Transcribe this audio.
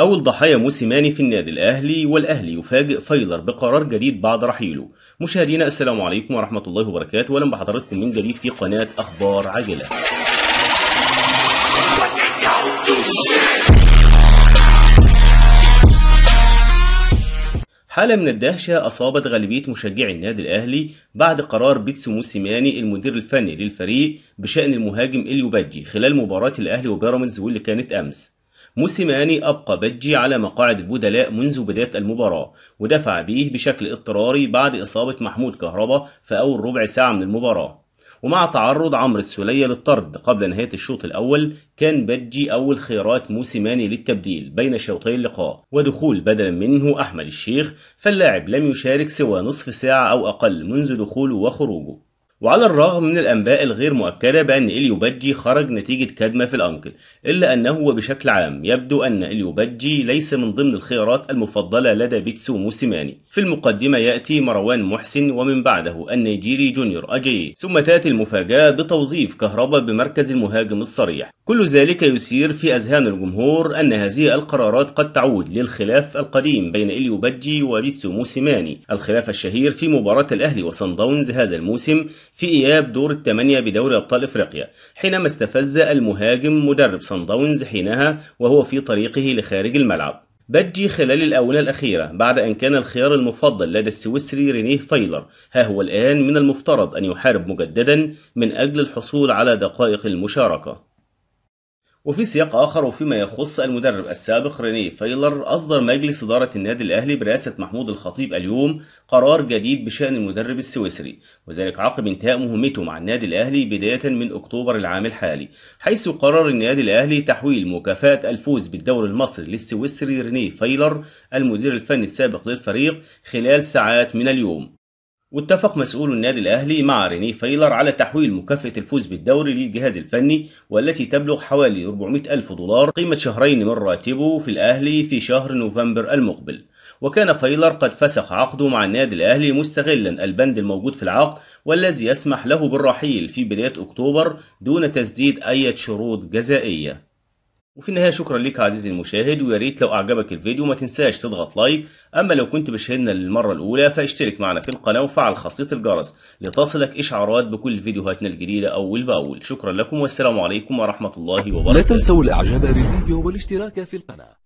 أول ضحايا موسيماني في النادي الأهلي والأهلي يفاجئ فايلر بقرار جديد بعد رحيله مشاهدينا السلام عليكم ورحمة الله وبركاته ولم بحضراتكم من جديد في قناة أخبار عاجلة حالة من الدهشة أصابت غالبية مشجعي النادي الأهلي بعد قرار بيتسو موسيماني المدير الفني للفريق بشأن المهاجم إليو خلال مباراة الأهلي وبيراميدز واللي كانت أمس موسيماني أبقى بجي على مقاعد البدلاء منذ بداية المباراة ودفع به بشكل اضطراري بعد إصابة محمود كهربا في أول ربع ساعة من المباراة ومع تعرض عمرو السولية للطرد قبل نهاية الشوط الأول كان بجي أول خيارات موسيماني للتبديل بين شوطي اللقاء ودخول بدلا منه أحمد الشيخ فاللاعب لم يشارك سوى نصف ساعة أو أقل منذ دخوله وخروجه وعلى الرغم من الأنباء الغير مؤكدة بأن إليوبجي خرج نتيجة كدمة في الأنكل إلا أنه وبشكل عام يبدو أن إليوبجي ليس من ضمن الخيارات المفضلة لدى بيتسو موسيماني. في المقدمة يأتي مروان محسن ومن بعده النيجيري جونيور أجي، ثم تأتي المفاجأة بتوظيف كهربا بمركز المهاجم الصريح. كل ذلك يثير في أذهان الجمهور أن هذه القرارات قد تعود للخلاف القديم بين إليوبجي وبيتسو موسيماني، الخلاف الشهير في مباراة الأهلي وصن داونز هذا الموسم في إياب دور الثمانية بدوري أبطال إفريقيا حينما استفز المهاجم مدرب صن داونز حينها وهو في طريقه لخارج الملعب بجي خلال الآونة الأخيرة بعد أن كان الخيار المفضل لدى السويسري رينيه فايلر ها هو الآن من المفترض أن يحارب مجددا من أجل الحصول على دقائق المشاركة وفي سياق آخر وفيما يخص المدرب السابق رينيه فايلر أصدر مجلس إدارة النادي الأهلي برئاسة محمود الخطيب اليوم قرار جديد بشأن المدرب السويسري وذلك عقب انتهاء مهمته مع النادي الأهلي بداية من أكتوبر العام الحالي حيث قرر النادي الأهلي تحويل مكافأة الفوز بالدوري المصري للسويسري رينيه فايلر المدير الفني السابق للفريق خلال ساعات من اليوم واتفق مسؤول النادي الأهلي مع ريني فايلر على تحويل مكافأة الفوز بالدوري للجهاز الفني والتي تبلغ حوالي 400 ألف دولار قيمة شهرين من راتبه في الأهلي في شهر نوفمبر المقبل وكان فايلر قد فسخ عقده مع النادي الأهلي مستغلا البند الموجود في العقد والذي يسمح له بالرحيل في بداية أكتوبر دون تسديد أي شروط جزائية وفي النهاية شكرا لك عزيزي المشاهد وياريت لو أعجبك الفيديو ما تنساش تضغط لايك أما لو كنت بشاهدنا للمرة الأولى فاشترك معنا في القناة وفعل خاصية الجرس لتصلك إشعارات بكل فيديوهاتنا الجديدة أول بأول شكرا لكم والسلام عليكم ورحمة الله وبركاته لا تنسوا الإعجاب بالفيديو والاشتراك في القناة